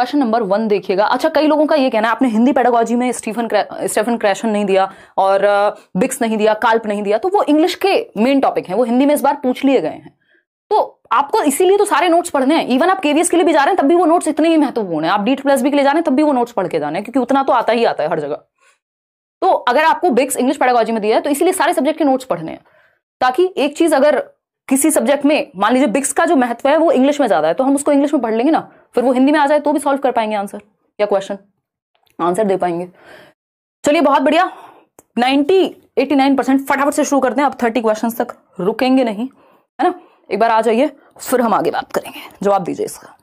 question number one देखिएगा अच्छा कई लोगों का ये कहना है आपने हिंदी पेडागोजी में स्टीफन स्टेफन क्रैशन नहीं दिया और बिक्स नहीं दिया काल्प नहीं दिया तो वो इंग्लिश के मेन टॉपिक है वो हिंदी में इस बार पूछ लिए गए हैं तो आपको इसीलिए तो सारे नोट्स पढ़ने हैं इवन आप केवीएस के लिए भी जा रहे हैं तब भी वो नोट्स इतने ही महत्वपूर्ण है आप डीट प्लस बी के लिए जा रहे हैं तब भी वो नोट्स पढ़ के जाने क्योंकि उतना तो आता ही आता है हर जगह तो अगर आपको बिक्स इंग्लिश पेडागोजी में दिया है तो इसीलिए सारे सब्जेक्ट के नोट्स पढ़ने हैं ताकि एक चीज अगर किसी सब्जेक्ट में मान लीजिए बिक्स का जो महत्व है वो इंग्लिश में ज्यादा है तो हम उसको इंग्लिश में पढ़ लेंगे ना फिर वो हिंदी में आ जाए तो भी सॉल्व कर पाएंगे आंसर या क्वेश्चन आंसर दे पाएंगे चलिए बहुत बढ़िया 90 89 परसेंट फटाफट से शुरू करते हैं अब 30 क्वेश्चंस तक रुकेंगे नहीं है ना एक बार आ जाइए फिर हम आगे बात करेंगे जवाब दीजिए इसका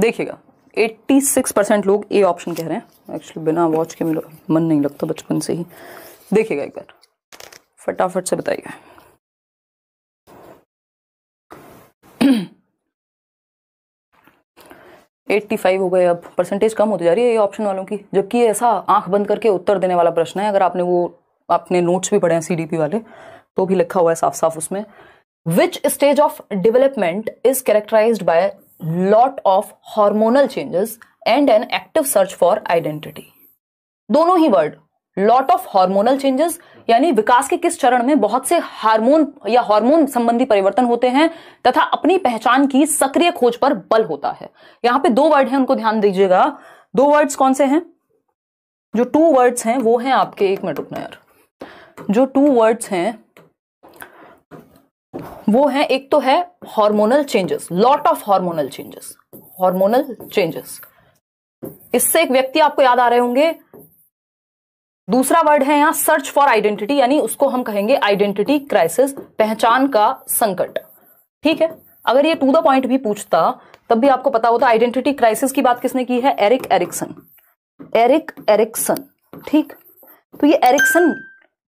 देखिएगा 86 परसेंट लोग ए ऑप्शन कह रहे हैं एक्चुअली बिना वॉच के मेरा मन नहीं लगता बचपन से ही देखिएगा एक बार फटाफट से बताइएगा एट्टी फाइव हो गए अब परसेंटेज कम होती जा रही है ये ऑप्शन वालों की जबकि ऐसा आंख बंद करके उत्तर देने वाला प्रश्न है अगर आपने वो आपने नोट्स भी पढ़े हैं सीडीपी वाले तो भी लिखा हुआ है साफ साफ उसमें which stage of development is characterize by lot of hormonal changes and an active search for identity दोनों ही word lot of hormonal changes यानी विकास के किस चरण में बहुत से हार्मोन या हार्मोन संबंधी परिवर्तन होते हैं तथा अपनी पहचान की सक्रिय खोज पर बल होता है यहां पे दो वर्ड हैं उनको ध्यान दीजिएगा दो वर्ड्स कौन से हैं जो टू वर्ड्स हैं वो हैं आपके एक मिनट रुकना यार जो टू वर्ड्स हैं वो है एक तो है hormonal changes lot of hormonal changes hormonal changes इससे एक व्यक्ति आपको याद आ रहे होंगे दूसरा वर्ड है यहां सर्च फॉर आइडेंटिटी यानी उसको हम कहेंगे आइडेंटिटी क्राइसिस पहचान का संकट ठीक है अगर ये टू द पॉइंट भी पूछता तब भी आपको पता होता आइडेंटिटी क्राइसिस की बात किसने की है एरिक एरिक्सन एरिक एरिक्सन ठीक तो ये एरिक्सन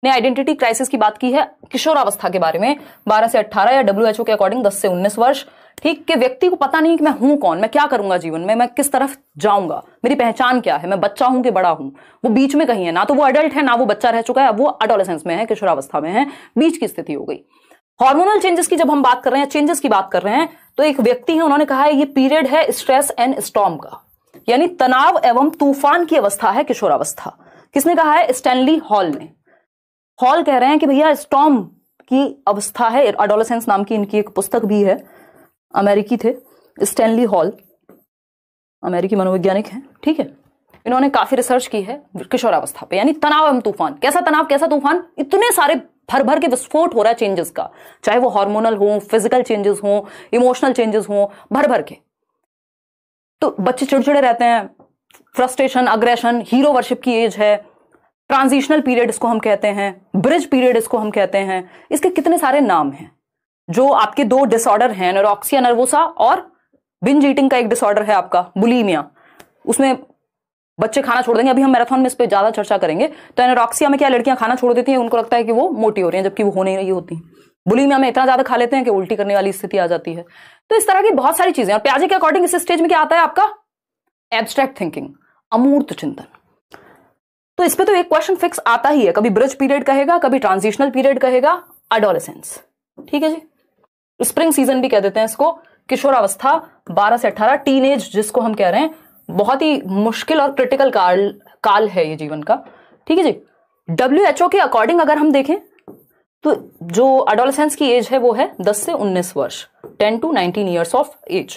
ने आइडेंटिटी क्राइसिस की बात की है किशोरावस्था के बारे में 12 से 18 या डब्ल्यू के अकॉर्डिंग 10 से 19 वर्ष ठीक के व्यक्ति को पता नहीं कि मैं हूं कौन मैं क्या करूंगा जीवन में मैं किस तरफ जाऊंगा मेरी पहचान क्या है मैं बच्चा हूं कि बड़ा हूं वो बीच में कहीं है ना तो वो अडल्ट है ना वो बच्चा रह चुका है अब वो अडोलेसेंस में है किशोरावस्था में है बीच की स्थिति हो गई हार्मोनल चेंजेस की जब हम बात कर रहे हैं चेंजेस की बात कर रहे हैं तो एक व्यक्ति है उन्होंने कहा है ये पीरियड है स्ट्रेस एंड स्टॉम का यानी तनाव एवं तूफान की अवस्था है किशोरावस्था किसने कहा है स्टैनली हॉल ने हॉल कह रहे हैं कि भैया स्टॉम की अवस्था है अडोलसेंस नाम की इनकी एक पुस्तक भी है अमेरिकी थे स्टैनली हॉल अमेरिकी मनोवैज्ञानिक है ठीक है इन्होंने काफी रिसर्च की है किशोरावस्था पे यानी तनाव एवं तूफान कैसा तनाव कैसा तूफान इतने सारे भर भर के विस्फोट हो रहा है चेंजेस का चाहे वो हार्मोनल हो फिजिकल चेंजेस हो इमोशनल चेंजेस हो भर भर के तो बच्चे चिड़चिड़े रहते हैं फ्रस्ट्रेशन अग्रेशन हीरो वर्शिप की एज है ट्रांजिशनल पीरियड इसको हम कहते हैं ब्रिज पीरियड इसको हम कहते हैं इसके कितने सारे नाम हैं जो आपके दो डिसऑर्डर हैं नरोक्सिया नर्वोसा और बिंज ईटिंग का एक डिसऑर्डर है आपका बुलीमिया उसमें बच्चे खाना छोड़ देंगे अभी हम मैराथन में इस पर ज्यादा चर्चा करेंगे तो एनोरॉक्सिया में क्या लड़कियां खाना छोड़ देती हैं उनको लगता है कि वो मोटी हो रही हैं जबकि वो हो नहीं रही होती बुलीमिया में इतना ज्यादा खा लेते हैं कि उल्टी करने वाली स्थिति आ जाती है तो इस तरह की बहुत सारी चीजें और प्याजे के अकॉर्डिंग इस स्टेज में क्या आता है आपका एब्स्ट्रैक्ट थिंकिंग अमूर्त चिंतन तो इसमें तो एक क्वेश्चन फिक्स आता ही है कभी ब्रिज पीरियड कहेगा कभी ट्रांजिशनल पीरियड कहेगा अडोलेसेंस ठीक है जी स्प्रिंग सीजन भी कह देते हैं इसको किशोरावस्था 12 से 18 टीन जिसको हम कह रहे हैं बहुत ही मुश्किल और क्रिटिकल काल काल है ये जीवन का ठीक है जी डब्ल्यू के अकॉर्डिंग अगर हम देखें तो जो अडोलसेंस की एज है वो है 10 से 19 वर्ष 10 two 19 years of age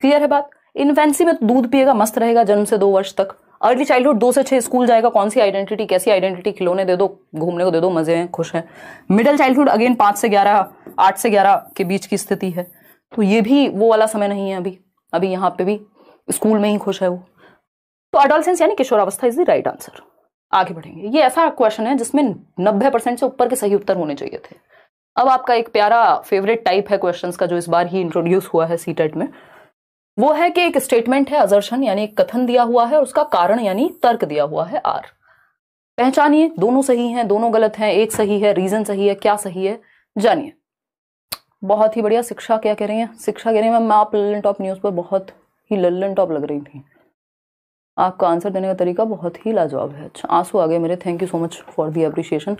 clear है बात इन्फेंसी में तो दूध पिएगा मस्त रहेगा जन्म से दो वर्ष तक अर्ली चाइल्डहुड दो से छह स्कूल जाएगा कौन सी आइडेंटिटी कैसी आइडेंटिटी खिलौने दे दो घूमने को दे दो मज़े हैं खुश हैं मिडिल चाइल्डहुड अगेन पांच से ग्यारह आठ से ग्यारह के बीच की स्थिति है तो ये भी वो वाला समय नहीं है अभी अभी यहाँ पे भी स्कूल में ही खुश है वो तो अडोलसेंस यानी किशोरावस्था इज द राइट आंसर आगे बढ़ेंगे ये ऐसा क्वेश्चन है जिसमें नब्बे परसेंट से ऊपर के सही उत्तर होने चाहिए थे अब आपका एक प्यारा फेवरेट टाइप है क्वेश्चंस का जो इस बार ही इंट्रोड्यूस हुआ है सी टेट में वो है कि एक स्टेटमेंट है अजर्शन यानी एक कथन दिया हुआ है और उसका कारण यानी तर्क दिया हुआ है आर पहचानिए दोनों सही हैं दोनों गलत हैं एक सही है रीजन सही है क्या सही है जानिए बहुत ही बढ़िया शिक्षा क्या कह रही हैं शिक्षा कह रही है मैं आप लल्लन टॉप न्यूज़ पर बहुत ही लल्लन टॉप लग रही थी आपका आंसर देने का तरीका बहुत ही लाजवाब है अच्छा आंसू आ गए मेरे thank you so much for the appreciation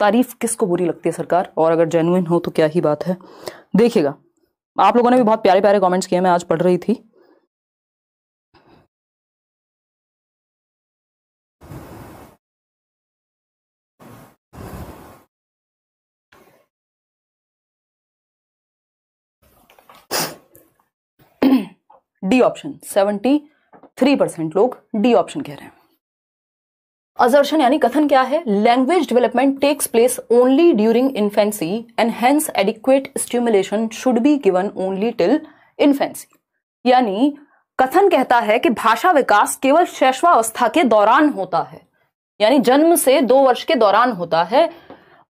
तारीफ किसको बुरी लगती है सरकार और अगर जेनुइन हो तो क्या ही बात है देखिएगा आप लोगों ने भी बहुत प्यारे प्यारे कमेंट्स किए मैं आज पढ़ रही थी D option seventy three percent लोग डी ऑप्शन कह रहे हैं अजर्शन यानी कथन क्या है language development takes place only during infancy and hence adequate stimulation should be given only till infancy यानी कथन कहता है कि भाषा विकास केवल शैशवावस्था के दौरान होता है यानी जन्म से दो वर्ष के दौरान होता है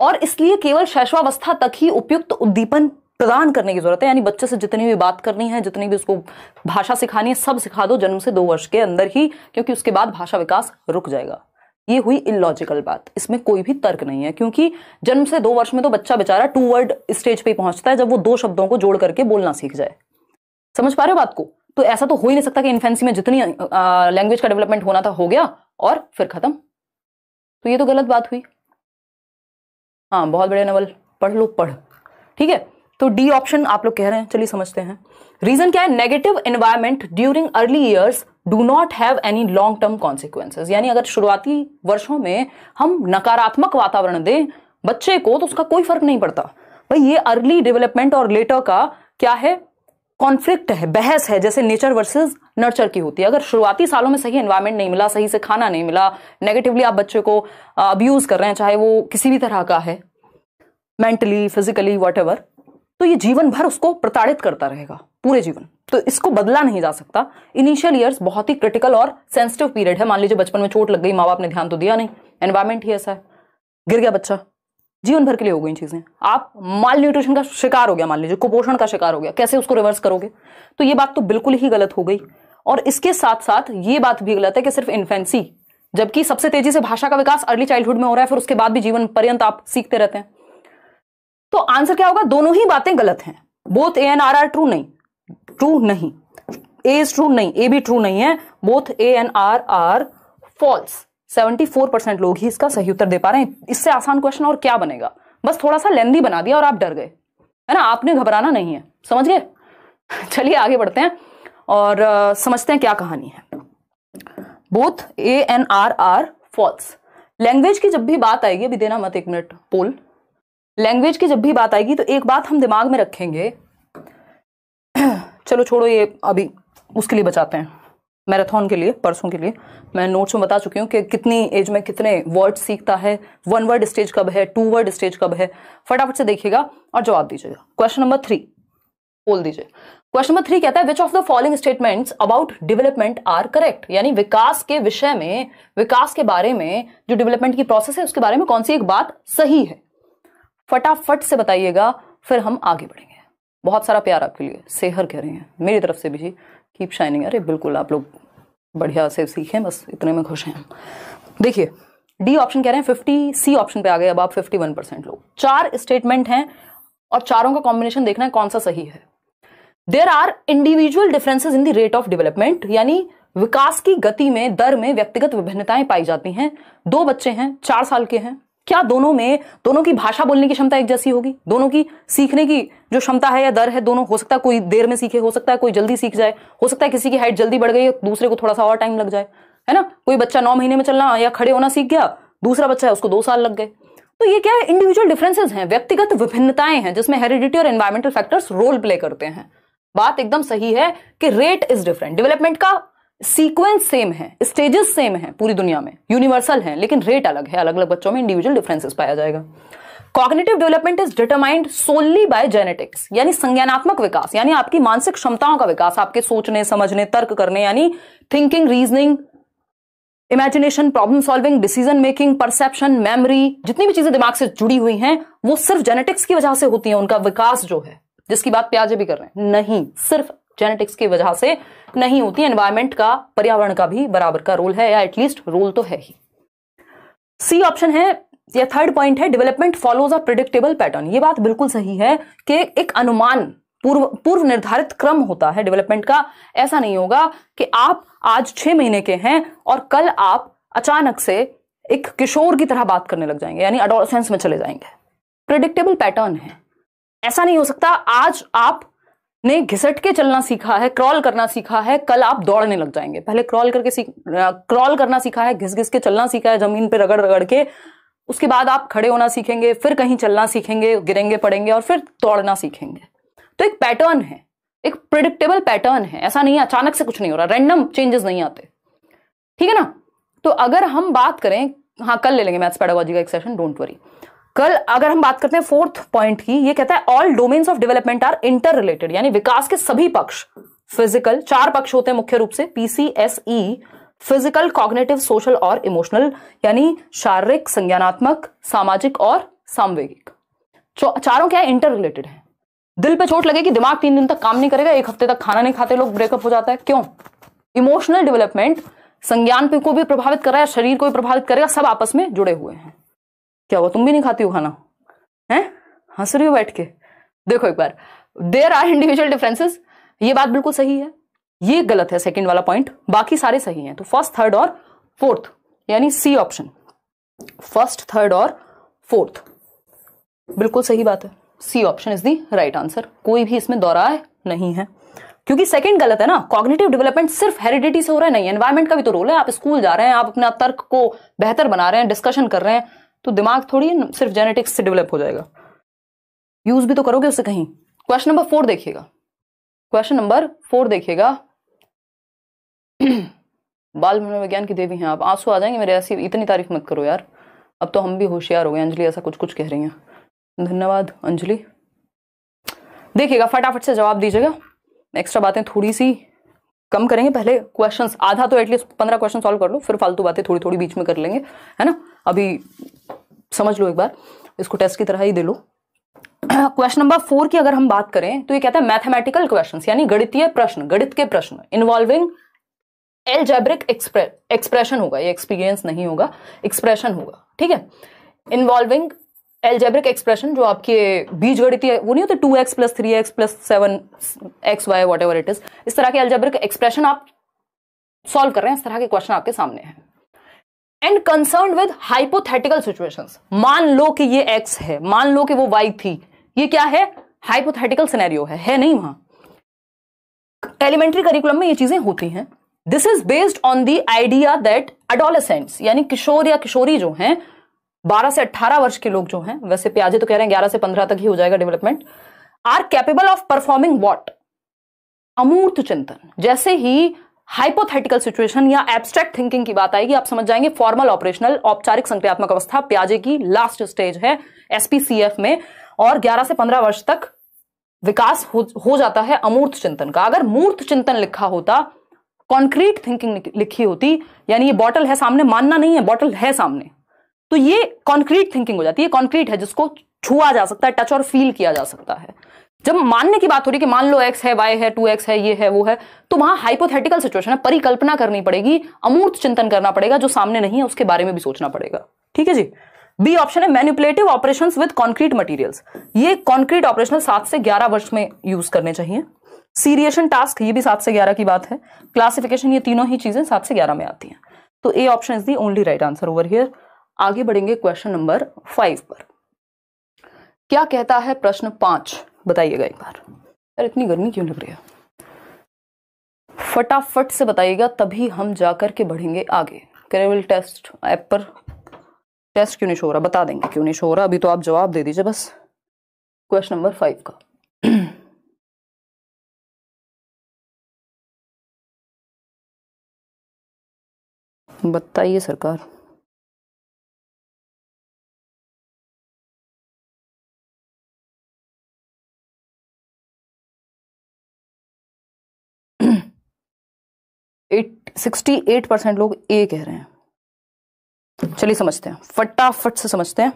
और इसलिए केवल शैशवावस्था तक ही उपयुक्त उद्दीपन प्रदान करने की जरूरत है यानी बच्चे से जितनी भी बात करनी है जितनी भी उसको भाषा सिखानी है सब सिखा दो जन्म से दो वर्ष के अंदर ही क्योंकि उसके बाद भाषा विकास रुक जाएगा ये हुई इलॉजिकल बात इसमें कोई भी तर्क नहीं है क्योंकि जन्म से दो वर्ष में तो बच्चा बेचारा टू वर्ड स्टेज पे पहुंचता है जब वो दो शब्दों को जोड़ करके बोलना सीख जाए समझ पा रहे हो बात को तो ऐसा तो हो ही नहीं सकता कि इन्फेंसी में जितनी लैंग्वेज का डेवलपमेंट होना था हो गया और फिर खत्म तो ये तो गलत बात हुई हाँ बहुत बढ़िया नवल पढ़ लो पढ़ ठीक है तो डी ऑप्शन आप लोग कह रहे हैं चलिए समझते हैं रीजन क्या है negative environment during early years do not have any long term consequences यानी अगर शुरुआती वर्षों में हम नकारात्मक वातावरण दें बच्चे को तो उसका कोई फर्क नहीं पड़ता भाई ये अर्ली डेवलपमेंट और लेटर का क्या है कॉन्फ्लिक्ट है बहस है जैसे नेचर वर्सेस नर्चर की होती है अगर शुरुआती सालों में सही एनवायरनमेंट नहीं मिला सही से खाना नहीं मिला नेगेटिवली आप बच्चे को अब्यूज़ कर रहे हैं चाहे वो किसी भी तरह का है मेंटली फिजिकली वॉट तो ये जीवन भर उसको प्रताड़ित करता रहेगा पूरे जीवन तो इसको बदला नहीं जा सकता इनिशियल ईयर्स बहुत ही क्रिटिकल और सेंसिटिव पीरियड है मान लीजिए बचपन में चोट लग गई माँ बाप ने ध्यान तो दिया नहीं एनवायरमेंट ही ऐसा है गिर गया बच्चा जीवन भर के लिए हो गई चीज़ें आप माल न्यूट्रिशन का शिकार हो गया मान लीजिए कुपोषण का शिकार हो गया कैसे उसको रिवर्स करोगे तो ये बात तो बिल्कुल ही गलत हो गई और इसके साथ साथ ये बात भी गलत है कि सिर्फ इन्फेंसी जबकि सबसे तेजी से भाषा का विकास अर्ली चाइल्डहुड में हो रहा है फिर उसके बाद भी जीवन पर्यंत आप सीखते रहते हैं तो आंसर क्या होगा दोनों ही बातें गलत हैं both A and R are true नहीं ट्रू नहीं ए इज ट्रू नहीं ए भी ट्रू नहीं है both A and R are false 74 percent लोग ही इसका सही उत्तर दे पा रहे हैं इससे आसान क्वेश्चन और क्या बनेगा बस थोड़ा सा लेंदी बना दिया और आप डर गए है ना आपने घबराना नहीं है समझ गए चलिए आगे बढ़ते हैं और आ, समझते हैं क्या कहानी है both A and R are false language की जब भी बात आएगी अभी देना मत एक मिनट पोल लैंग्वेज की जब भी बात आएगी तो एक बात हम दिमाग में रखेंगे चलो छोड़ो ये अभी उसके लिए बचाते हैं मैराथन के लिए परसों के लिए मैं नोट्स में बता चुकी हूँ कि कितनी एज में कितने वर्ड सीखता है वन वर्ड स्टेज कब है टू वर्ड स्टेज कब है फटाफट से देखिएगा और जवाब दीजिएगा क्वेश्चन नंबर थ्री बोल दीजिए क्वेश्चन नंबर थ्री कहता है which of the following statements about development are correct यानी विकास के विषय में विकास के बारे में जो डेवलपमेंट की प्रोसेस है उसके बारे में कौन सी एक बात सही है फटाफट से बताइएगा फिर हम आगे बढ़ेंगे बहुत सारा प्यार आपके लिए सेहर कह रहे हैं मेरी तरफ से भी जी कीप शाइनिंग अरे बिल्कुल आप लोग बढ़िया से सीखें बस इतने में खुश हैं देखिए डी ऑप्शन कह रहे हैं फिफ्टी सी ऑप्शन पे आ गए अब आप फिफ्टी वन परसेंट लोग चार स्टेटमेंट हैं और चारों का कॉम्बिनेशन देखना है कौन सा सही है there are individual differences in the rate of development यानी विकास की गति में दर में व्यक्तिगत विभिन्नताएं पाई जाती हैं दो बच्चे हैं चार साल के हैं क्या दोनों में दोनों की भाषा बोलने की क्षमता एक जैसी होगी दोनों की सीखने की जो क्षमता है या दर है दोनों हो सकता है कोई देर में सीखे हो सकता है कोई जल्दी सीख जाए हो सकता है किसी की हाइट जल्दी बढ़ गई दूसरे को थोड़ा सा और टाइम लग जाए है ना कोई बच्चा नौ महीने में चलना या खड़े होना सीख गया दूसरा बच्चा है उसको दो साल लग गए तो ये क्या है इंडिविजुअल डिफरेंसेस हैं व्यक्तिगत विभिन्नताएं हैं जिसमें हेरिडिटी और एनवायरमेंटल फैक्टर्स रोल प्ले करते हैं बात एकदम सही है कि रेट इज डिफरेंट डेवलपमेंट का सीक्वेंस सेम है स्टेजेस सेम है पूरी दुनिया में यूनिवर्सल है लेकिन रेट अलग है अलग अलग बच्चों में इंडिविजुअल डिफरेंसेस पाया जाएगा cognitive development is determined solely by genetics यानी संज्ञानात्मक विकास यानी आपकी मानसिक क्षमताओं का विकास आपके सोचने समझने तर्क करने यानी thinking reasoning imagination problem solving decision making perception memory जितनी भी चीजें दिमाग से जुड़ी हुई हैं वो सिर्फ जेनेटिक्स की वजह से होती है उनका विकास जो है जिसकी बात प्याजे भी कर रहे हैं नहीं सिर्फ जेनेटिक्स की वजह से नहीं होती एनवायरमेंट का पर्यावरण का भी बराबर का रोल है या एटलीस्ट रोल तो है ही सी ऑप्शन है या थर्ड पॉइंट है development follows a predictable pattern ये बात बिल्कुल सही है कि एक अनुमान पूर्व पूर्व निर्धारित क्रम होता है डेवलपमेंट का ऐसा नहीं होगा कि आप आज छह महीने के हैं और कल आप अचानक से एक किशोर की तरह बात करने लग जाएंगे यानी अडोलसेंस में चले जाएंगे प्रिडिक्टेबल पैटर्न है ऐसा नहीं हो सकता आज आप ने घिसट के चलना सीखा है क्रॉल करना सीखा है कल आप दौड़ने लग जाएंगे पहले क्रॉल करके सीख क्रॉल करना सीखा है घिस घिस के चलना सीखा है जमीन पे रगड़ रगड़ के उसके बाद आप खड़े होना सीखेंगे फिर कहीं चलना सीखेंगे गिरेंगे पड़ेंगे और फिर दौड़ना सीखेंगे तो एक पैटर्न है एक प्रिडिक्टेबल पैटर्न है ऐसा नहीं है अचानक से कुछ नहीं हो रहा रैंडम चेंजेस नहीं आते ठीक है ना तो अगर हम बात करें हाँ कल ले लेंगे मैथ्स पैडोलॉजी का एक सेशन डोंट वरी कल अगर हम बात करते हैं फोर्थ पॉइंट की ये कहता है all domains of development are interrelated यानी विकास के सभी पक्ष फिजिकल चार पक्ष होते हैं मुख्य रूप से पीसीएसई फिजिकल कॉग्नेटिव सोशल और इमोशनल यानी शारीरिक संज्ञानात्मक सामाजिक और सामवेगिक चारों क्या है इंटर रिलेटेड है दिल पे चोट लगे कि दिमाग तीन दिन तक काम नहीं करेगा एक हफ्ते तक खाना नहीं खाते लोग ब्रेकअप हो जाता है क्यों इमोशनल डेवलपमेंट संज्ञान को भी प्रभावित कर रहा है शरीर को भी प्रभावित करेगा सब आपस में जुड़े हुए हैं क्या हुआ तुम भी नहीं खाती हो खाना है हंस रही हो बैठ के देखो एक बार देर आर इंडिविजुअल डिफरेंसेस ये बात बिल्कुल सही है ये गलत है सेकंड वाला पॉइंट बाकी सारे सही हैं तो फर्स्ट थर्ड और फोर्थ यानी सी ऑप्शन फर्स्ट थर्ड और फोर्थ बिल्कुल सही बात है C option is the right answer कोई भी इसमें दोहराए नहीं है क्योंकि सेकंड गलत है ना कॉग्निटिव डेवलपमेंट सिर्फ हेरिडिटी से हो रहा है नहीं एनवायरमेंट का भी तो रोल है आप स्कूल जा रहे हैं आप अपना तर्क को बेहतर बना रहे हैं डिस्कशन कर रहे हैं तो दिमाग थोड़ी है सिर्फ जेनेटिक्स से डेवलप हो जाएगा यूज भी तो करोगे उसे कहीं क्वेश्चन नंबर फोर देखिएगा क्वेश्चन नंबर फोर देखिएगा बाल मनोविज्ञान की देवी हैं आप आंसू आ जाएंगे मेरे ऐसी इतनी तारीफ मत करो यार अब तो हम भी होशियार हो गए अंजलि ऐसा कुछ कुछ कह रही हैं धन्यवाद अंजलि देखिएगा फटाफट से जवाब दीजिएगा एक्स्ट्रा बातें थोड़ी सी कम करेंगे पहले क्वेश्चंस आधा तो एटलीस्ट पंद्रह क्वेश्चन सॉल्व कर लो फिर फालतू बातें थोड़ी थोड़ी बीच में कर लेंगे है ना अभी समझ लो एक बार इसको टेस्ट की तरह ही दे लो क्वेश्चन नंबर फोर की अगर हम बात करें तो ये कहता है मैथमेटिकल क्वेश्चन यानी गणितीय प्रश्न गणित के प्रश्न इन्वॉल्विंग एलजेब्रिक एक्सप्रेशन होगा ये एक्सपीरियंस नहीं होगा एक्सप्रेशन होगा ठीक है इन्वॉल्विंग एलजेब्रिक एक्सप्रेशन जो आपके बीज गणितीय वो नहीं होते two X plus three X plus seven X Y whatever it is इस तरह के एलजेब्रिक एक्सप्रेशन आप सॉल्व कर रहे हैं इस तरह के क्वेश्चन आपके सामने हैं and concern with hypothetical situations मान लो कि ये एक्स है मान लो कि वो वाई थी ये क्या है हाइपोथेटिकल सिनेरियो है है नहीं वहां एलिमेंट्री करिकुलम में ये चीजें होती हैं this is based on the idea that adolescents यानी किशोर या किशोरी जो हैं 12 से 18 वर्ष के लोग जो हैं वैसे प्याजे तो कह रहे हैं 11 से 15 तक ही हो जाएगा development are capable of performing what अमूर्त चिंतन जैसे ही हाइपोथेटिकल सिचुएशन या एब्स्ट्रैक्ट थिंकिंग की बात आएगी आप समझ जाएंगे फॉर्मल ऑपरेशनल औपचारिक संक्रियात्मक अवस्था प्याजे की लास्ट स्टेज है एसपीसीएफ में और 11 से 15 वर्ष तक विकास हो, हो जाता है अमूर्त चिंतन का अगर मूर्त चिंतन लिखा होता कॉन्क्रीट थिंकिंग लिखी होती यानी ये बॉटल है सामने मानना नहीं है बॉटल है सामने तो ये कॉन्क्रीट थिंकिंग हो जाती है कॉन्क्रीट है जिसको छुआ जा सकता है टच और फील किया जा सकता है जब मानने की बात हो रही है कि मान लो एक्स है वाई है टू एक्स है ये है वो है तो वहां हाइपोथेटिकल सिचुएशन है परिकल्पना करनी पड़ेगी अमूर्त चिंतन करना पड़ेगा जो सामने नहीं है उसके बारे में भी सोचना पड़ेगा ठीक है जी बी ऑप्शन है manipulative operation with concrete material ये कॉन्क्रीट ऑपरेशन सात से ग्यारह वर्ष में यूज करने चाहिए सीरिएशन टास्क ये भी सात से ग्यारह की बात है क्लासिफिकेशन ये तीनों ही चीजें सात से ग्यारह में आती हैं तो A option is the only right answer over here आगे बढ़ेंगे क्वेश्चन नंबर फाइव पर क्या कहता है प्रश्न पांच बताइएगा एक बार यार इतनी गर्मी क्यों लग रही है फटाफट से बताइएगा तभी हम जाकर के बढ़ेंगे आगे क्रेविल टेस्ट ऐप पर टेस्ट क्यों नहीं शो हो रहा बता देंगे क्यों नहीं शो हो रहा अभी तो आप जवाब दे दीजिए बस क्वेश्चन नंबर फाइव का बताइए सरकार सिक्सटी एट परसेंट लोग ए कह रहे हैं चलिए समझते हैं फटाफट से समझते हैं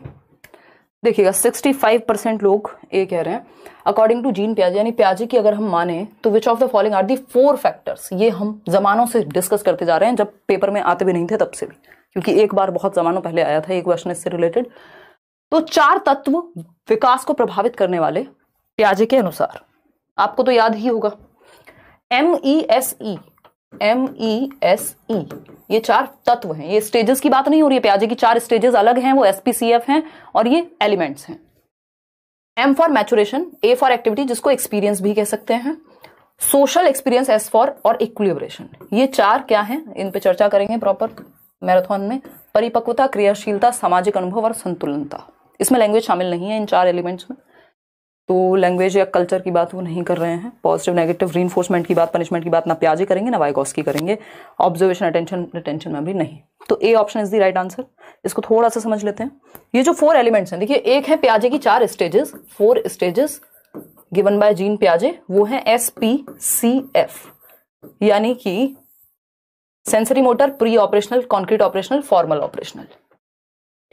देखिएगा 65 परसेंट लोग ए कह रहे हैं अकॉर्डिंग टू जीन प्याजे यानी प्याजे की अगर हम माने तो which of the following are the four factors ये हम जमानों से डिस्कस करते जा रहे हैं जब पेपर में आते भी नहीं थे तब से भी क्योंकि एक बार बहुत जमानों पहले आया था एक क्वेश्चन इससे रिलेटेड तो चार तत्व विकास को प्रभावित करने वाले प्याजे के अनुसार आपको तो याद ही होगा M E S E M E S E ये चार तत्व हैं ये स्टेजेस की बात नहीं हो रही है प्याजे की चार स्टेजेस अलग हैं वो एस पी सी एफ है और ये एलिमेंट्स हैं M for maturation A for activity जिसको एक्सपीरियंस भी कह सकते हैं सोशल एक्सपीरियंस एस फॉर और इक्विलिब्रेशन ये चार क्या हैं इन पे चर्चा करेंगे प्रॉपर मैराथन में परिपक्वता क्रियाशीलता सामाजिक अनुभव और संतुलनता इसमें लैंग्वेज शामिल नहीं है इन चार एलिमेंट्स में तो लैंग्वेज या कल्चर की बात वो नहीं कर रहे हैं पॉजिटिव नेगेटिव री की बात पनिशमेंट की बात ना प्याजी करेंगे ना वाइकॉस की करेंगे ऑब्जर्वेशन अटेंशन रिटेंशन में भी नहीं तो A option is the right answer इसको थोड़ा सा समझ लेते हैं ये जो फोर एलिमेंट्स हैं देखिए एक है प्याजे की चार stages four stages given by Jean प्याजे वो है एस पी सी एफ यानी कि sensory motor preoperational concrete operational formal operational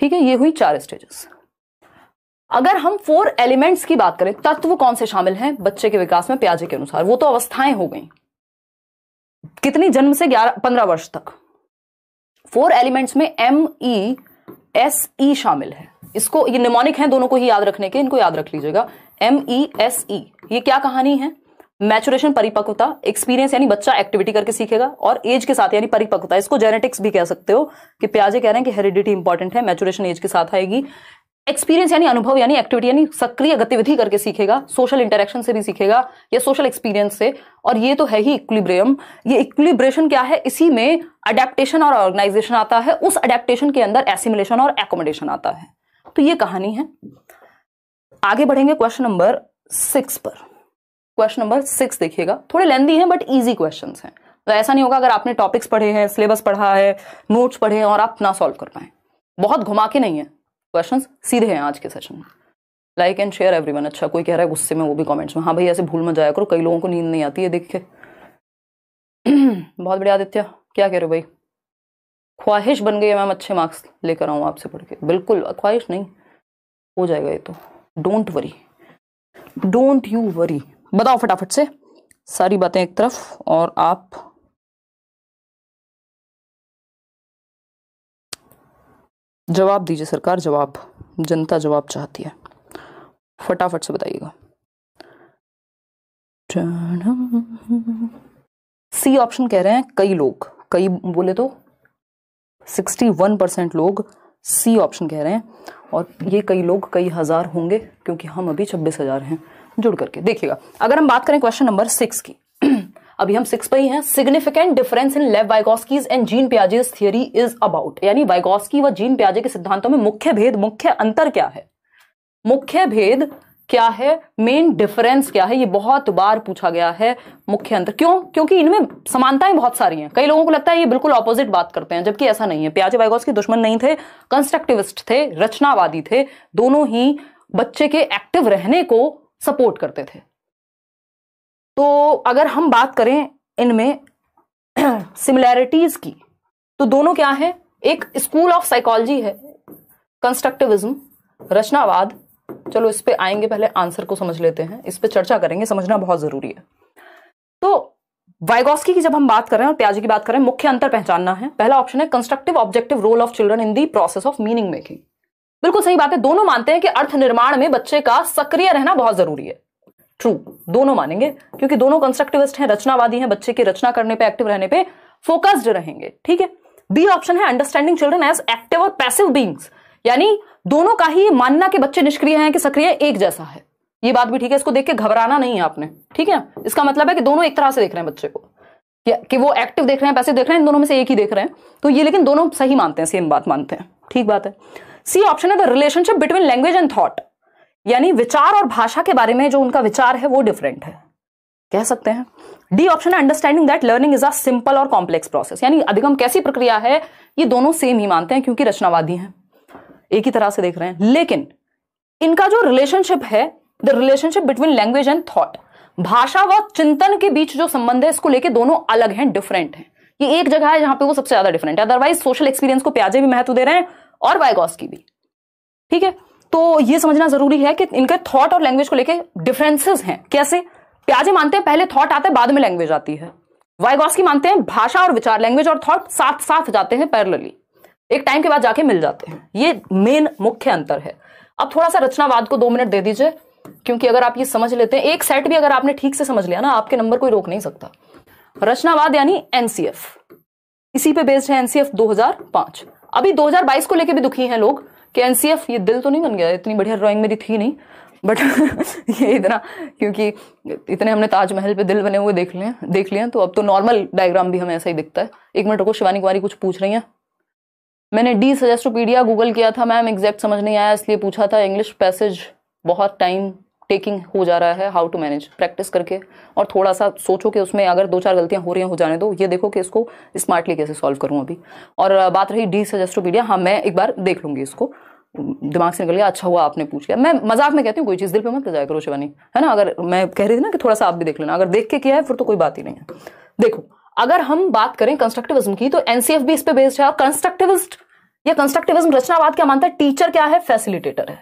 ठीक है ये हुई चार स्टेजेस अगर हम फोर एलिमेंट्स की बात करें तत्व कौन से शामिल हैं बच्चे के विकास में प्याजे के अनुसार वो तो अवस्थाएं हो गई कितनी जन्म से ग्यारह पंद्रह वर्ष तक फोर एलिमेंट्स में एम ई एस ई शामिल है इसको ये निमोनिक है दोनों को ही याद रखने के इनको याद रख लीजिएगा एम ई एस ई ये क्या कहानी है मैचुरेशन परिपक्वता एक्सपीरियंस यानी बच्चा एक्टिविटी करके सीखेगा और एज के साथ यानी परिपक्वता इसको जेनेटिक्स भी कह सकते हो कि प्याजे कह रहे हैं कि हेरिडिटी इंपॉर्टेंट है मैचुरेशन एज के साथ आएगी एक्सपीरियंस यानी अनुभव यानी एक्टिविटी यानी सक्रिय गतिविधि करके सीखेगा सोशल इंटरेक्शन से भी सीखेगा या सोशल एक्सपीरियंस से और ये तो है ही इक्विब्रियम ये इक्विब्रेशन क्या है इसी में अडेप्टेशन और ऑर्गेनाइजेशन आता है उस अडेप्टेशन के अंदर एसिमुलेशन और एकोमोडेशन आता है तो ये कहानी है आगे बढ़ेंगे क्वेश्चन नंबर सिक्स पर क्वेश्चन नंबर सिक्स देखिएगा थोड़े लेंदी है बट ईजी क्वेश्चन है तो ऐसा नहीं होगा अगर आपने टॉपिक्स पढ़े हैं सिलेबस पढ़ा है नोट्स पढ़े हैं और आप ना सॉल्व कर पाए बहुत घुमा के नहीं है क्वेश्चन सीधे हैं आज के सेशन में लाइक एंड शेयर एवरीवन अच्छा कोई कह रहा है गुस्से में वो भी कॉमेंट्स में हाँ भाई ऐसे भूल मत जाया करो कई लोगों को नींद नहीं आती है देख के बहुत बढ़िया आदित्य क्या कह रहे हो भाई ख्वाहिश बन गई है मैम अच्छे मार्क्स लेकर आऊँ आपसे पढ़ के बिल्कुल ख्वाहिश नहीं हो जाएगा ये तो don't worry don't you worry बताओ फटाफट से सारी बातें एक तरफ और आप जवाब दीजिए सरकार जवाब जनता जवाब चाहती है फटाफट से बताइएगा सी ऑप्शन कह रहे हैं कई लोग कई बोले तो 61 परसेंट लोग सी ऑप्शन कह रहे हैं और ये कई लोग कई हज़ार होंगे क्योंकि हम अभी छब्बीस हज़ार हैं जुड़ करके देखिएगा अगर हम बात करें क्वेश्चन नंबर सिक्स की अभी हम सिक्स पे ही हैं significant difference in Lev Vygotsky's and Jean Piaget's theory is about यानी वाइगोस्की व जीन प्याजे के सिद्धांतों में मुख्य भेद मुख्य अंतर क्या है मुख्य भेद क्या है मेन डिफरेंस क्या है ये बहुत बार पूछा गया है मुख्य अंतर क्यों क्योंकि इनमें समानताएं बहुत सारी हैं कई लोगों को लगता है ये बिल्कुल ऑपोजिट बात करते हैं जबकि ऐसा नहीं है प्याजे वाइगोस के दुश्मन नहीं थे कंस्ट्रक्टिविस्ट थे रचनावादी थे दोनों ही बच्चे के एक्टिव रहने को सपोर्ट करते थे तो अगर हम बात करें इनमें सिमिलैरिटीज़ की तो दोनों क्या है एक स्कूल ऑफ साइकोलॉजी है कंस्ट्रक्टिविज्म रचनावाद चलो इस पे आएंगे पहले आंसर को समझ लेते हैं इस पे चर्चा करेंगे समझना बहुत ज़रूरी है तो वाइगोस्की की जब हम बात करें और त्याजी की बात करें मुख्य अंतर पहचानना है पहला ऑप्शन है constructive objective role of children in the process of meaning making बिल्कुल सही बात है दोनों मानते हैं कि अर्थ निर्माण में बच्चे का सक्रिय रहना बहुत जरूरी है ट्रू दोनों मानेंगे क्योंकि दोनों कंस्ट्रक्टिविस्ट हैं रचनावादी हैं बच्चे की रचना करने पे एक्टिव रहने पे फोकस्ड रहेंगे ठीक है बी ऑप्शन है अंडरस्टैंडिंग चिल्ड्रन एज एक्टिव और पैसिव बींग्स यानी दोनों का ही मानना कि बच्चे निष्क्रिय हैं कि सक्रिय एक जैसा है ये बात भी ठीक है इसको देख के घबराना नहीं है आपने ठीक है इसका मतलब है कि दोनों एक तरह से देख रहे हैं बच्चे को कि वो एक्टिव देख रहे हैं पैसे देख रहे हैं इन दोनों में से एक ही देख रहे हैं तो ये लेकिन दोनों सही मानते हैं सेम बात मानते हैं ठीक बात है सी ऑप्शन है the relationship between language and thought यानी विचार और भाषा के बारे में जो उनका विचार है वो डिफरेंट है कह सकते हैं डी ऑप्शन है understanding that learning is a simple और कॉम्प्लेक्स प्रोसेस यानी अधिगम कैसी प्रक्रिया है ये दोनों सेम ही मानते हैं क्योंकि रचनावादी हैं एक ही तरह से देख रहे हैं लेकिन इनका जो रिलेशनशिप है the relationship between language and thought भाषा व चिंतन के बीच जो संबंध है इसको लेके दोनों अलग हैं डिफरेंट हैं ये एक जगह है जहां पे वो सबसे ज्यादा डिफरेंट है अदरवाइज सोशल एक्सपीरियंस को प्याजे भी महत्व दे रहे हैं और बायगॉस की भी ठीक है तो ये समझना जरूरी है कि इनके थॉट और लैंग्वेज को लेके डिफरेंसेस हैं कैसे प्याजे मानते हैं पहले थॉट आता है बाद में लैंग्वेज आती है वाइगॉस की मानते हैं भाषा और विचार लैंग्वेज और थॉट साथ साथ जाते हैं पैरलली एक टाइम के बाद जाके मिल जाते हैं ये मेन मुख्य अंतर है अब थोड़ा सा रचनावाद को दो मिनट दे दीजिए क्योंकि अगर आप ये समझ लेते हैं एक सेट भी अगर आपने ठीक से समझ लिया ना आपके नंबर कोई रोक नहीं सकता रचनावाद यानी एनसीएफ इसी पे बेस्ड है एनसीएफ 2005 अभी 2022 को लेके भी दुखी हैं लोग कि एनसीएफ ये दिल तो नहीं बन गया इतनी बढ़िया ड्राइंग मेरी थी नहीं बट ये इतना क्योंकि इतने हमने ताजमहल पे दिल बने हुए देख लिए देख लिए तो अब तो नॉर्मल डायग्राम भी हमें ऐसा ही दिखता है एक मिनट रुको शिवानी कुमारी कुछ पूछ रही हैं मैंने डी सजेस्टोपीडिया गूगल किया था मैम एग्जैक्ट समझ नहीं आया इसलिए पूछा था इंग्लिश पैसेज बहुत टाइम टेकिंग हो जा रहा है हाउ टू मैनेज प्रैक्टिस करके और थोड़ा सा सोचो कि उसमें अगर दो चार गलतियां हो रही हैं हो जाने दो ये देखो कि इसको स्मार्टली कैसे सॉल्व करूँ अभी और बात रही डी पीडिया हाँ मैं एक बार देख लूंगी इसको दिमाग से निकल गया अच्छा हुआ आपने पूछ लिया मैं मजाक में कहती हूँ कोई चीज़ दिल पर मत जाया करो शिवानी है ना अगर मैं कह रही थी ना कि थोड़ा सा आप भी देख लेना अगर देख के किया है फिर तो कोई बात ही नहीं है देखो अगर हम बात करें कंस्ट्रक्टिविज्म की तो एनसीएफ भी इस पर बेस्ड है और कंस्ट्रक्टिविस्ट या कंस्ट्रक्टिविज्म रचनावाद क्या मानता है टीचर क्या है फैसिलिटेटर है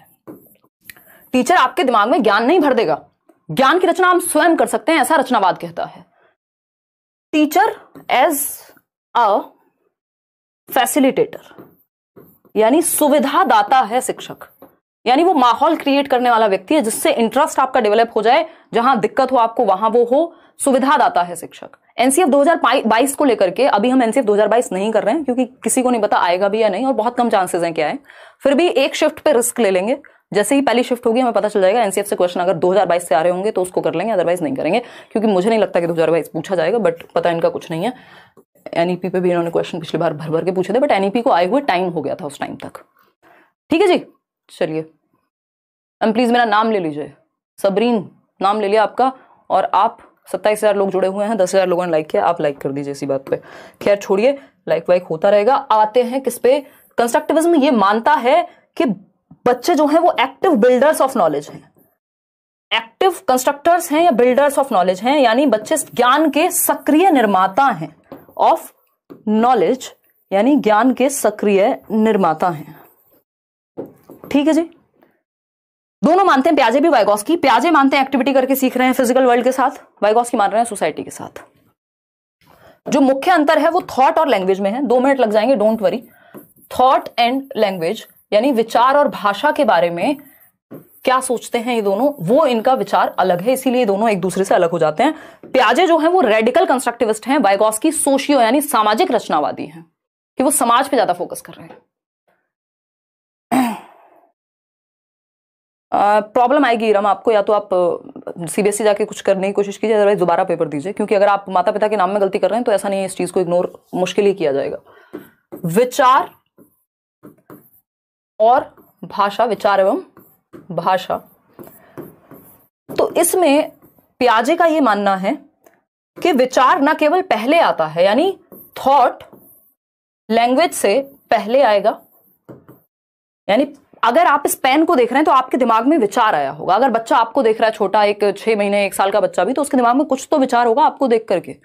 टीचर आपके दिमाग में ज्ञान नहीं भर देगा ज्ञान की रचना हम स्वयं कर सकते हैं ऐसा रचनावाद कहता है टीचर एज अ फैसिलिटेटर यानी दाता है शिक्षक यानी वो माहौल क्रिएट करने वाला व्यक्ति है जिससे इंटरेस्ट आपका डेवलप हो जाए जहां दिक्कत हो आपको वहां वो हो सुविधा दाता है शिक्षक एनसीएफ 2022 को लेकर के अभी हम एनसीएफ 2022 नहीं कर रहे हैं क्योंकि किसी को नहीं पता आएगा भी या नहीं और बहुत कम चांसेस हैं क्या है फिर भी एक शिफ्ट पे रिस्क ले लेंगे जैसे ही पहली शिफ्ट होगी हमें पता चल जाएगा एनसीएफ से क्वेश्चन अगर 2022 से आ रहे होंगे तो उसको कर लेंगे अदरवाइज नहीं करेंगे क्योंकि मुझे नहीं लगता कि 2022 पूछा जाएगा बट पता इनका कुछ नहीं है एनईपी e पे भी इन्होंने क्वेश्चन पिछली बार भर भर के पूछे थे बट एनईपी e को आए हुए टाइम हो गया था उस टाइम तक ठीक है जी चलिए एम प्लीज़ मेरा नाम ले लीजिए सबरीन नाम ले लिया आपका और आप सत्ताईस हज़ार लोग जुड़े हुए हैं दस हज़ार लोगों ने लाइक किया आप लाइक कर दीजिए इसी बात पे खैर छोड़िए लाइक वाइक होता रहेगा आते हैं किस पे कंस्ट्रक्टिविज्म ये मानता है कि बच्चे जो हैं वो एक्टिव बिल्डर्स ऑफ नॉलेज हैं एक्टिव कंस्ट्रक्टर्स हैं या बिल्डर्स ऑफ नॉलेज हैं यानी बच्चे ज्ञान के सक्रिय निर्माता हैं ऑफ नॉलेज यानी ज्ञान के सक्रिय निर्माता हैं ठीक है जी दोनों मानते हैं प्याजे भी वाइगॉस की प्याजे मानते हैं एक्टिविटी करके सीख रहे हैं फिजिकल वर्ल्ड के साथ वाइगॉस की मान रहे हैं सोसाइटी के साथ जो मुख्य अंतर है वो थॉट और लैंग्वेज में है दो मिनट लग जाएंगे don't worry thought and language यानी विचार और भाषा के बारे में क्या सोचते हैं ये दोनों वो इनका विचार अलग है इसीलिए दोनों एक दूसरे से अलग हो जाते हैं प्याजे जो है वो रेडिकल कंस्ट्रक्टिविस्ट हैं की सोशियो यानी सामाजिक रचनावादी हैं कि वो समाज पे ज्यादा फोकस कर रहे हैं प्रॉब्लम आएगी रम आपको या तो आप सीबीएसई e जाके कुछ करने की कोशिश कीजिए अदरवाइज दोबारा पेपर दीजिए क्योंकि अगर आप माता पिता के नाम में गलती कर रहे हैं तो ऐसा नहीं है इस चीज को इग्नोर मुश्किल ही किया जाएगा विचार और भाषा विचार एवं भाषा तो इसमें प्याजे का यह मानना है कि विचार ना केवल पहले आता है यानी थॉट लैंग्वेज से पहले आएगा यानी अगर आप इस पेन को देख रहे हैं तो आपके दिमाग में विचार आया होगा अगर बच्चा आपको देख रहा है छोटा एक छह महीने एक साल का बच्चा भी तो उसके दिमाग में कुछ तो विचार होगा आपको देख करके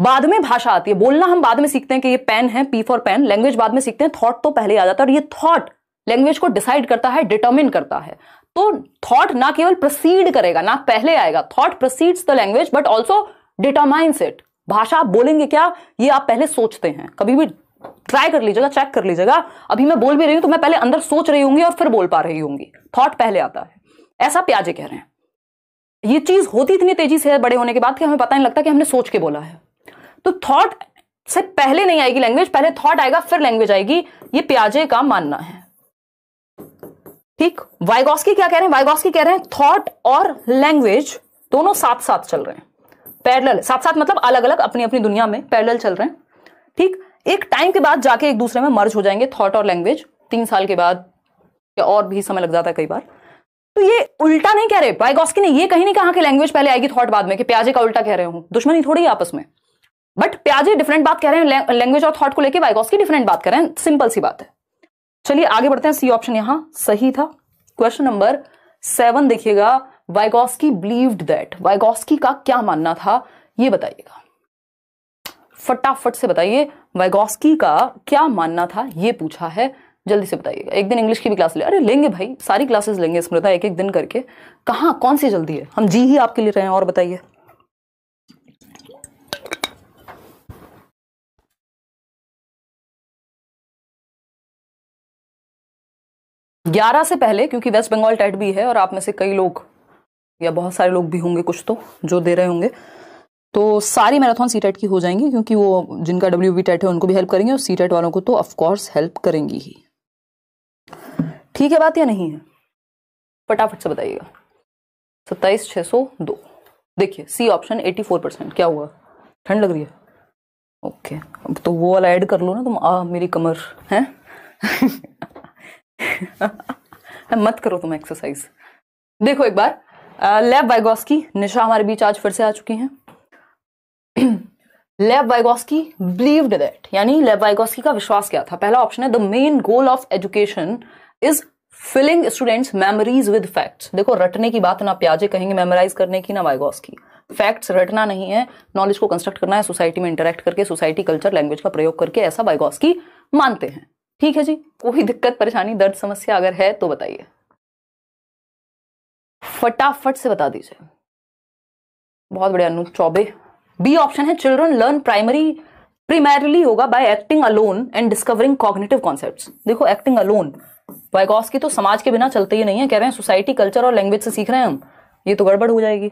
बाद में भाषा आती है बोलना हम बाद में सीखते हैं कि ये पेन है पी फॉर पेन लैंग्वेज बाद में सीखते हैं थॉट तो पहले आ जाता है और ये थॉट लैंग्वेज को डिसाइड करता है डिटर्मिन करता है तो थॉट ना केवल प्रोसीड करेगा ना पहले आएगा thought proceeds the language but also determines it भाषा आप बोलेंगे क्या ये आप पहले सोचते हैं कभी भी ट्राई कर लीजिएगा चेक कर लीजिएगा अभी मैं बोल भी रही हूं तो मैं पहले अंदर सोच रही हूंगी और फिर बोल पा रही हूंगी थॉट पहले आता है ऐसा प्याजे कह रहे हैं ये चीज होती इतनी तेजी से बड़े होने के बाद कि हमें पता नहीं लगता कि हमने सोच के बोला है तो थॉट से पहले नहीं आएगी लैंग्वेज पहले थॉट आएगा फिर लैंग्वेज आएगी ये प्याजे का मानना है ठीक वाइगोस्की क्या कह रहे हैं वाइगोस्की कह रहे हैं थॉट और लैंग्वेज दोनों साथ साथ चल रहे हैं पैरल साथ साथ मतलब अलग अलग अपनी अपनी दुनिया में पैरल चल रहे हैं ठीक एक टाइम के बाद जाके एक दूसरे में मर्ज हो जाएंगे थॉट और लैंग्वेज तीन साल के बाद या और भी समय लग जाता है कई बार तो ये उल्टा नहीं कह रहे वाइगोस्की ने ये कहीं नहीं कहा कि लैंग्वेज पहले आएगी थॉट बाद में कि प्याजे का उल्टा कह रहे हूं दुश्मनी थोड़ी आपस में बट प्याजी डिफरेंट बात कह रहे हैं लैंग्वेज और थॉट को लेकर वाइगॉस की डिफरेंट बात कर रहे हैं सिंपल सी बात है चलिए आगे बढ़ते हैं सी ऑप्शन यहां सही था क्वेश्चन नंबर सेवन देखिएगा वाइगॉस्की बिलीव्ड दैट वाइगॉस्की का क्या मानना था ये बताइएगा फटाफट से बताइए वाइगॉस्की का क्या मानना था ये पूछा है जल्दी से बताइएगा एक दिन इंग्लिश की भी क्लास ले अरे लेंगे भाई सारी क्लासेस लेंगे स्मृता एक एक दिन करके कहा कौन सी जल्दी है हम जी ही आपके लिए रहे हैं और बताइए ग्यारह से पहले क्योंकि वेस्ट बंगाल टेट भी है और आप में से कई लोग या बहुत सारे लोग भी होंगे कुछ तो जो दे रहे होंगे तो सारी मैराथन सी टेट की हो जाएंगी क्योंकि वो जिनका डब्ल्यू बी टेट है उनको भी हेल्प करेंगे और सी टेट वालों को तो ऑफकोर्स हेल्प करेंगी ही ठीक है बात या नहीं है फटाफट से बताइएगा सत्ताईस छः सौ दो देखिए C option eighty four percent क्या हुआ ठंड लग रही है ओके अब तो वो वाला ऐड कर लो ना तुम आ मेरी कमर है मत करो तुम एक्सरसाइज देखो एक बार लेव वाइगोस्की निशा हमारे बीच आज फिर से आ चुकी हैं लेव वाइगोस्की बिलीव्ड दैट यानी लेव वाइगोस्की का विश्वास क्या था पहला ऑप्शन है the main goal of education is filling students memories with facts देखो रटने की बात ना प्याजे कहेंगे मेमोराइज करने की ना वाइगोस की फैक्ट्स रटना नहीं है नॉलेज को कंस्ट्रक्ट करना है सोसाइटी में इंटरेक्ट करके सोसाइटी कल्चर लैंग्वेज का प्रयोग करके ऐसा वाइगोस की मानते हैं ठीक है जी कोई दिक्कत परेशानी दर्द समस्या अगर है तो बताइए फटाफट से बता दीजिए बहुत बड़े अनु चौबे बी ऑप्शन है चिल्ड्रन लर्न प्राइमरी प्रीमैरली होगा by acting alone and discovering cognitive concept देखो एक्टिंग अलोन की तो समाज के बिना चलते ही नहीं है कह रहे हैं सोसाइटी कल्चर और लैंग्वेज से सीख रहे हैं हम ये तो गड़बड़ हो जाएगी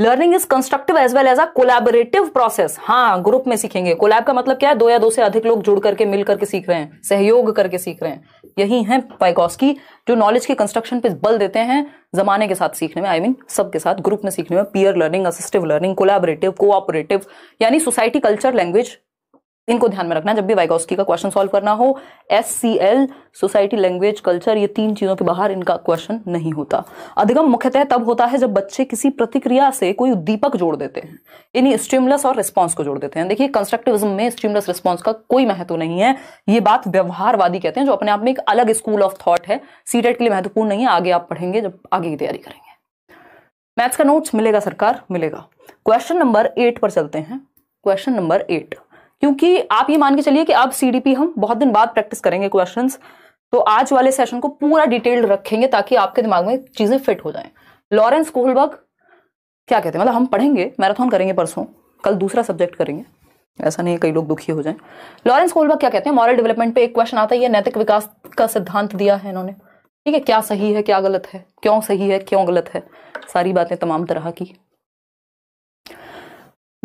learning is constructive as well as a collaborative process हाँ ग्रुप में सीखेंगे कोलैब का मतलब क्या है दो या दो से अधिक लोग जुड़ करके मिल करके सीख रहे हैं सहयोग करके सीख रहे हैं यही है पाइगोस्की जो नॉलेज के कंस्ट्रक्शन पे बल देते हैं जमाने के साथ सीखने में आई I मीन mean, सबके साथ ग्रुप में सीखने में peer learning assistive learning collaborative cooperative यानी सोसाइटी कल्चर लैंग्वेज इनको ध्यान में रखना जब भी वाइगोस्की का क्वेश्चन सॉल्व करना हो S C L society language culture ये तीन चीज़ों के बाहर इनका क्वेश्चन नहीं होता अधिगम मुख्यतः तब होता है जब बच्चे किसी प्रतिक्रिया से कोई उद्दीपक जोड़ देते हैं यानी स्टिमुलस और रिस्पॉन्स को जोड़ देते हैं देखिए कंस्ट्रक्टिविज्म में स्टिमुलस रिस्पॉन्स का कोई महत्व नहीं है ये बात व्यवहारवादी कहते हैं जो अपने आप में एक अलग स्कूल ऑफ थॉट है सीटेट e के लिए महत्वपूर्ण नहीं है आगे आप पढ़ेंगे जब आगे की तैयारी करेंगे मैथ्स का नोट्स मिलेगा सरकार मिलेगा क्वेश्चन नंबर एट पर चलते हैं क्वेश्चन नंबर एट क्योंकि आप ये मान के चलिए कि अब सीडीपी हम बहुत दिन बाद प्रैक्टिस करेंगे क्वेश्चंस तो आज वाले सेशन को पूरा डिटेल्ड रखेंगे ताकि आपके दिमाग में चीजें फिट हो जाएं लॉरेंस कोहलबर्ग क्या कहते हैं मतलब हम पढ़ेंगे मैराथन करेंगे परसों कल दूसरा सब्जेक्ट करेंगे ऐसा नहीं कई लोग दुखी हो जाए लॉरेंस कोहलबर्ग क्या कहते हैं मॉरल डेवलपमेंट पे एक क्वेश्चन आता है नैतिक विकास का सिद्धांत दिया है इन्होंने ठीक है क्या सही है क्या गलत है क्यों सही है क्यों गलत है सारी बातें तमाम तरह की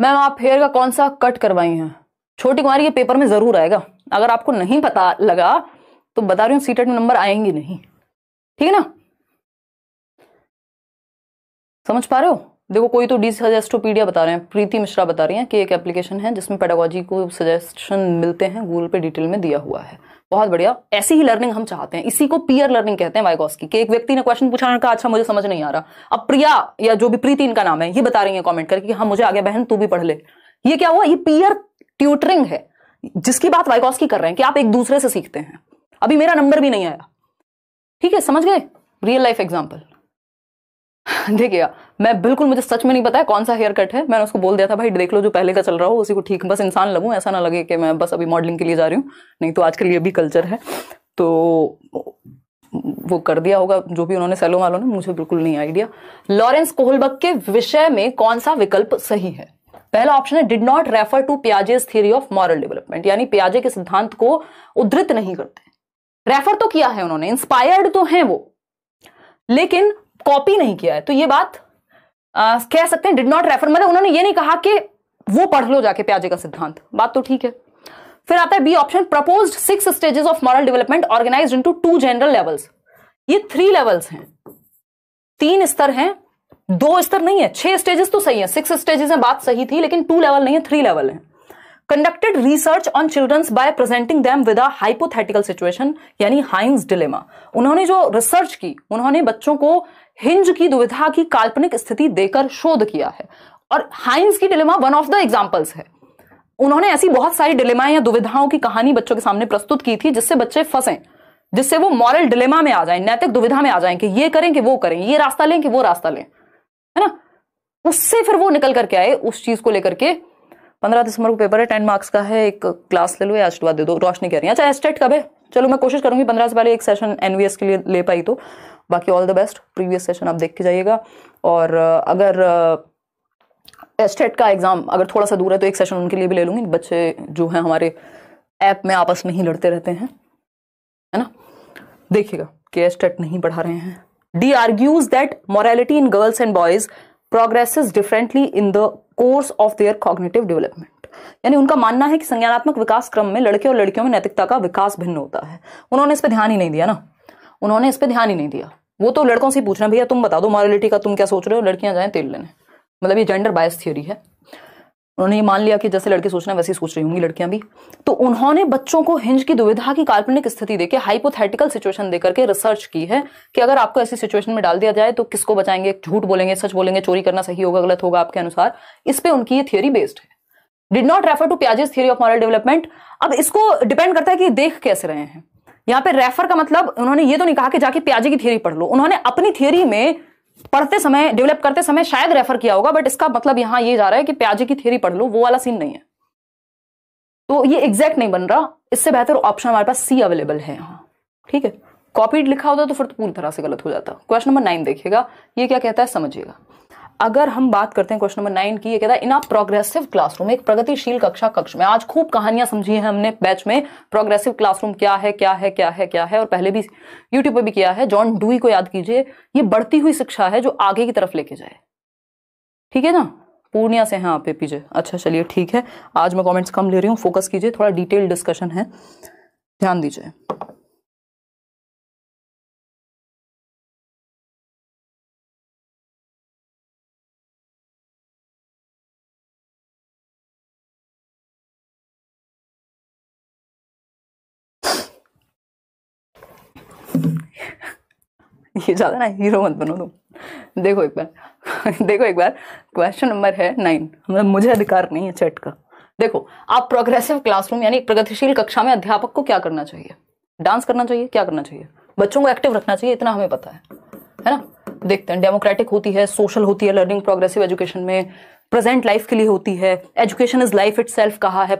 मैम आप हेयर का कौन सा कट करवाई हैं छोटी कुमारी ये पेपर में जरूर आएगा अगर आपको नहीं पता लगा तो बता रही हूँ सीटेट e में नंबर आएंगे नहीं ठीक है ना समझ पा रहे हो देखो कोई तो डी सजेस्टोपीडिया बता रहे हैं प्रीति मिश्रा बता रही हैं कि एक एप्लीकेशन है जिसमें पेडागोजी को सजेशन मिलते हैं गूगल पे डिटेल में दिया हुआ है बहुत बढ़िया ऐसी ही लर्निंग हम चाहते हैं इसी को पीयर लर्निंग कहते हैं वाइकॉस की कि एक व्यक्ति ने क्वेश्चन पूछा का अच्छा मुझे समझ नहीं आ रहा अब प्रिया या जो भी प्रीति इनका नाम है ये बता रही है कॉमेंट करके हाँ मुझे आगे बहन तू भी पढ़ ले ये क्या हुआ ये पीयर ट्यूटरिंग है जिसकी बात की कर रहे हैं कि आप एक दूसरे से सीखते हैं अभी मेरा नंबर भी नहीं आया ठीक है समझ गए रियल लाइफ एग्जाम्पल देखिए मैं बिल्कुल मुझे सच में नहीं पता है कौन सा हेयर कट है मैंने उसको बोल दिया था भाई देख लो जो पहले का चल रहा हो उसी को ठीक बस इंसान लगूं ऐसा ना लगे कि मैं बस अभी मॉडलिंग के लिए जा रही हूँ नहीं तो आजकल ये भी कल्चर है तो वो कर दिया होगा जो भी उन्होंने सैलो वालों ने मुझे बिल्कुल नहीं आइडिया लॉरेंस कोहलबक के विषय में कौन सा विकल्प सही है पहला ऑप्शन है did not refer to Piaget's theory of moral development यानी प्याजे के सिद्धांत को उद्धृत नहीं करते रेफर तो किया है उन्होंने इंस्पायर्ड तो है वो लेकिन कॉपी नहीं किया है तो ये बात आ, कह सकते हैं डिड नॉट रेफर मतलब उन्होंने ये नहीं कहा कि वो पढ़ लो जाके प्याजे का सिद्धांत बात तो ठीक है फिर आता है B option propose six stages of moral development organize into two general levels ये थ्री लेवल्स हैं तीन स्तर हैं दो स्तर नहीं है छह स्टेजेस तो सही है सिक्स स्टेजेस में बात सही थी लेकिन टू लेवल नहीं है थ्री लेवल है conducted research on childrens by presenting them with hypothetical situation यानी हाइंस डिलेमा उन्होंने जो रिसर्च की उन्होंने बच्चों को हिंज की दुविधा की काल्पनिक स्थिति देकर शोध किया है और हाइंस की dilemma one of the examples है उन्होंने ऐसी बहुत सारी डिलेमाएं या दुविधाओं की कहानी बच्चों के सामने प्रस्तुत की थी जिससे बच्चे फंसे जिससे वो मॉरल डिलेमा में आ जाए नैतिक दुविधा में आ जाए कि ये करें कि वो करें ये रास्ता लें कि वो रास्ता लें है ना उससे फिर वो निकल करके आए उस चीज को लेकर के पंद्रह दिसंबर को पेपर है टेन मार्क्स का है एक क्लास ले लो या आशीर्वाद दे दो रोशनी कह रही है अच्छा एस्टेट कब है चलो मैं कोशिश करूंगी पंद्रह से पहले एक सेशन एनवीएस के लिए ले पाई तो बाकी all the best previous session आप देख के जाइएगा और अगर एस्टेट का एग्जाम अगर थोड़ा सा दूर है तो एक सेशन उनके लिए भी ले लूंगी बच्चे जो हैं हमारे ऐप में आपस में ही लड़ते रहते हैं है ना देखिएगा कि एस्टेट नहीं पढ़ा रहे हैं D argues that morality in girls and boys progress differently in the course of their cognitive development यानी उनका मानना है कि संज्ञानात्मक विकास क्रम में लड़के और लड़कियों में नैतिकता का विकास भिन्न होता है उन्होंने इस पर ध्यान ही नहीं दिया ना उन्होंने इस पर ध्यान ही नहीं दिया वो तो लड़कों से पूछना भैया तुम बता दो मॉरलिटी का तुम क्या सोच रहे हो लड़कियां जाएं तेल लेने मतलब ये जेंडर बायस थियोरी है उन्होंने ये मान लिया कि जैसे लड़के सोच रहे हैं वैसे ही सोच रही होंगी लड़कियां भी तो उन्होंने बच्चों को हिंज की दुविधा की काल्पनिक स्थिति देकर हाइपोथेटिकल सिचुएशन देकर के रिसर्च की है कि अगर आपको ऐसी सिचुएशन में डाल दिया जाए तो किसको बचाएंगे झूठ बोलेंगे सच बोलेंगे चोरी करना सही होगा गलत होगा आपके अनुसार इस पर उनकी ये थियोरी बेस्ड है did not refer to Piaget's theory of moral development अब इसको डिपेंड करता है कि देख कैसे रहे हैं यहाँ पे रेफर का मतलब उन्होंने ये तो नहीं कहा कि जाके प्याजे की थियोरी पढ़ लो उन्होंने अपनी थियोरी में पढ़ते समय डेवलप करते समय शायद रेफर किया होगा बट इसका मतलब यहां ये जा रहा है कि प्याजी की थ्योरी पढ़ लो वो वाला सीन नहीं है तो ये एग्जैक्ट नहीं बन रहा इससे बेहतर ऑप्शन हमारे पास सी अवेलेबल है यहाँ ठीक है कॉपीड लिखा होता तो फिर तो पूरी तरह से गलत हो जाता क्वेश्चन नंबर नाइन देखिएगा ये क्या कहता है समझिएगा अगर हम बात करते हैं क्वेश्चन नंबर नाइन की ये कहता है इन अ प्रोग्रेसिव क्लासरूम एक प्रगतिशील कक्षा कक्ष में आज खूब कहानियां समझी हैं हमने बैच में प्रोग्रेसिव क्लासरूम क्या है क्या है क्या है क्या है और पहले भी यूट्यूब पर भी किया है जॉन डूई को याद कीजिए ये बढ़ती हुई शिक्षा है जो आगे की तरफ लेके जाए ठीक है ना पूर्णिया से हैं आप पीजे अच्छा चलिए ठीक है आज मैं कमेंट्स कम ले रही हूँ फोकस कीजिए थोड़ा डिटेल डिस्कशन है ध्यान दीजिए ये ज़्यादा ना हीरो मत बनो तुम देखो एक बार देखो एक बार क्वेश्चन नंबर है नाइन मतलब मुझे अधिकार नहीं है चैट का देखो आप प्रोग्रेसिव क्लासरूम यानी प्रगतिशील कक्षा में अध्यापक को क्या करना चाहिए डांस करना चाहिए क्या करना चाहिए बच्चों को एक्टिव रखना चाहिए इतना हमें पता है है ना देखते हैं डेमोक्रेटिक होती है सोशल होती है लर्निंग प्रोग्रेसिव एजुकेशन में प्रेजेंट लाइफ के लिए होती है एजुकेशन इज लाइफ इट कहा है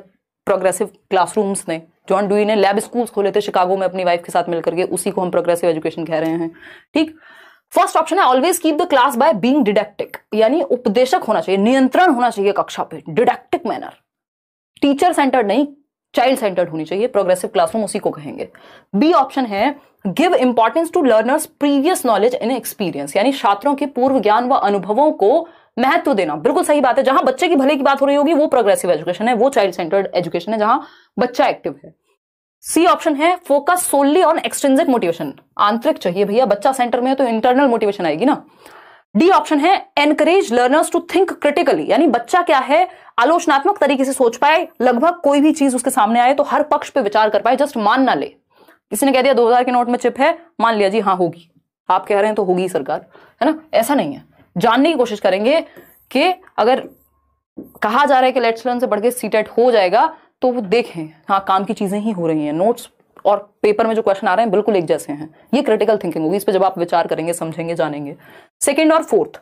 प्रोग्रेसिव क्लासरूम्स ने जॉन डुई ने लैब स्कूल खोले थे शिकागो में अपनी वाइफ के साथ मिलकर के उसी को हम प्रोग्रेसिव एजुकेशन कह रहे हैं ठीक फर्स्ट ऑप्शन है always keep the class by being didactic यानी उपदेशक होना चाहिए नियंत्रण होना चाहिए कक्षा पे डिडेक्टिक मैनर टीचर सेंटर्ड नहीं चाइल्ड सेंटर्ड होनी चाहिए प्रोग्रेसिव क्लासरूम उसी को कहेंगे बी ऑप्शन है give importance to learners previous knowledge in experience यानी छात्रों के पूर्व ज्ञान व अनुभवों को महत्व देना बिल्कुल सही बात है जहां बच्चे की भले की बात हो रही होगी वो प्रोग्रेसिव एजुकेशन है वो चाइल्ड सेंटर्ड एजुकेशन है जहां बच्चा एक्टिव है सी ऑप्शन है focus solely on extrinsic motivation आंतरिक चाहिए भैया बच्चा सेंटर में है तो इंटरनल मोटिवेशन आएगी ना डी ऑप्शन है encourage learners to think critically यानी बच्चा क्या है आलोचनात्मक तरीके से सोच पाए लगभग कोई भी चीज उसके सामने आए तो हर पक्ष पे विचार कर पाए जस्ट मान ना ले किसी ने कह दिया दो हजार के नोट में चिप है मान लिया जी हाँ होगी आप कह रहे हैं तो होगी सरकार है ना ऐसा नहीं है जानने की कोशिश करेंगे कि अगर कहा जा रहा है कि लेट्स लर्न से बढ़ के सी हो जाएगा तो वो देखें हाँ काम की चीज़ें ही हो रही हैं नोट्स और पेपर में जो क्वेश्चन आ रहे हैं बिल्कुल एक जैसे हैं ये क्रिटिकल थिंकिंग होगी इस पर जब आप विचार करेंगे समझेंगे जानेंगे सेकेंड और फोर्थ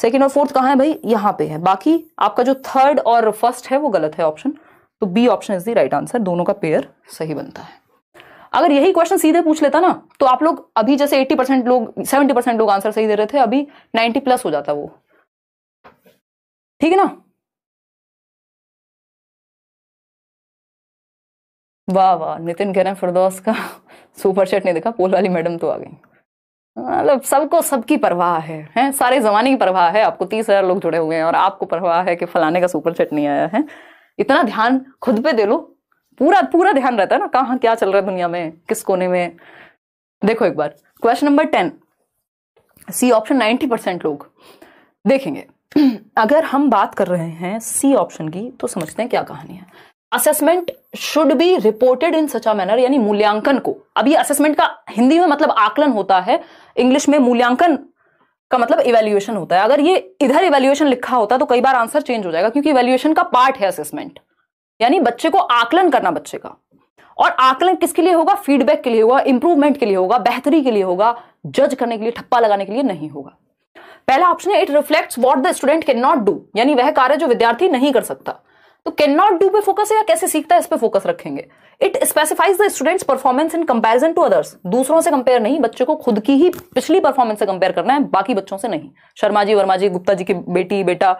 सेकेंड और फोर्थ कहाँ है भाई यहाँ पे है बाकी आपका जो थर्ड और फर्स्ट है वो गलत है ऑप्शन तो B option is the right answer दोनों का पेयर सही बनता है अगर यही क्वेश्चन सीधे पूछ लेता ना तो आप लोग अभी जैसे एट्टी परसेंट लोग सेवेंटी परसेंट लोग आंसर सही दे रहे थे अभी 90 प्लस हो जाता वो ठीक है ना वाह वाह नितिन कह रहे हैं फिरदौस का सुपर सेट नहीं देखा पोल वाली मैडम तो आ गई मतलब सबको सबकी परवाह है हैं सारे जमाने की परवाह है आपको तीस हजार लोग जुड़े हुए हैं और आपको परवाह है कि फलाने का सुपर सेट नहीं आया है इतना ध्यान खुद पे दे लो पूरा पूरा ध्यान रहता है ना कहा क्या चल रहा है दुनिया में किस कोने में देखो एक बार question number ten C option ninety percent लोग देखेंगे अगर हम बात कर रहे हैं सी ऑप्शन की तो समझते हैं क्या कहानी है assessment should be reported in such manner यानी मूल्यांकन को अब ये असेसमेंट का हिंदी में मतलब आकलन होता है इंग्लिश में मूल्यांकन का मतलब इवेल्युएशन होता है अगर ये इधर इवेल्युएशन लिखा होता तो कई बार आंसर चेंज हो जाएगा क्योंकि इवेल्युएशन का पार्ट है असेसमेंट यानी बच्चे को आकलन करना बच्चे का और आकलन किसके लिए होगा फीडबैक के लिए होगा इंप्रूवमेंट के लिए होगा बेहतरी के लिए होगा जज करने के लिए ठप्पा लगाने के लिए नहीं होगा पहला ऑप्शन है it reflects what the student can not do यानी वह कार्य जो विद्यार्थी नहीं कर सकता तो कैन नॉट डू पे फोकस है या कैसे सीखता है इस पर फोकस रखेंगे it specifies the student's performance in comparison to others दूसरों से कंपेयर नहीं बच्चे को खुद की ही पिछली परफॉर्मेंस से कंपेयर करना है बाकी बच्चों से नहीं शर्मा जी वर्मा जी गुप्ता जी की बेटी बेटा